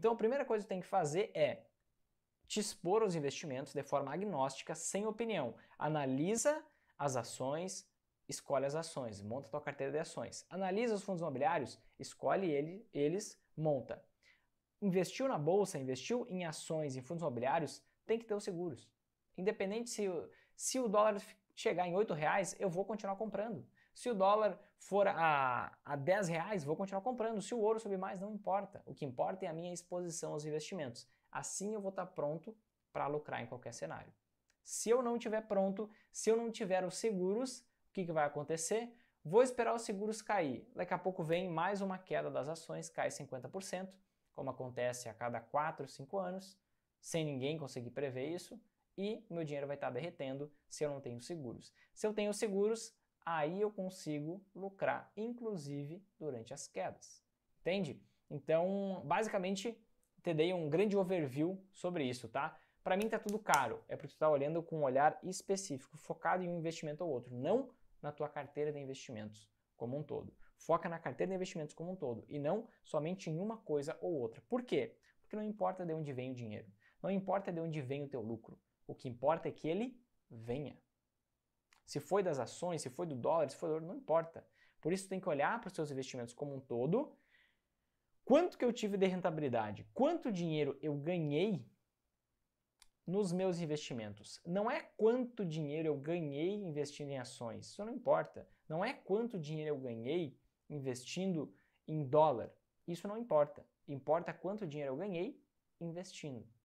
Então a primeira coisa que tem que fazer é te expor aos investimentos de forma agnóstica, sem opinião. Analisa as ações, escolhe as ações, monta tua carteira de ações. Analisa os fundos imobiliários, escolhe ele, eles, monta. Investiu na bolsa, investiu em ações, em fundos imobiliários, tem que ter os seguros. Independente se, se o dólar chegar em 8 reais, eu vou continuar comprando. Se o dólar for a, a 10 reais, vou continuar comprando. Se o ouro subir mais, não importa. O que importa é a minha exposição aos investimentos. Assim eu vou estar pronto para lucrar em qualquer cenário. Se eu não estiver pronto, se eu não tiver os seguros, o que, que vai acontecer? Vou esperar os seguros cair. Daqui a pouco vem mais uma queda das ações, cai 50%, como acontece a cada 4, 5 anos, sem ninguém conseguir prever isso e meu dinheiro vai estar derretendo se eu não tenho seguros. Se eu tenho seguros, aí eu consigo lucrar, inclusive durante as quedas. Entende? Então, basicamente, te dei um grande overview sobre isso, tá? Para mim tá tudo caro, é porque tu tá olhando com um olhar específico, focado em um investimento ou outro, não na tua carteira de investimentos como um todo. Foca na carteira de investimentos como um todo e não somente em uma coisa ou outra. Por quê? Porque não importa de onde vem o dinheiro. Não importa de onde vem o teu lucro, o que importa é que ele venha. Se foi das ações, se foi do dólar, se foi do ouro, não importa. Por isso tem que olhar para os seus investimentos como um todo. Quanto que eu tive de rentabilidade? Quanto dinheiro eu ganhei nos meus investimentos? Não é quanto dinheiro eu ganhei investindo em ações, isso não importa. Não é quanto dinheiro eu ganhei investindo em dólar, isso não importa. Importa quanto dinheiro eu ganhei investindo.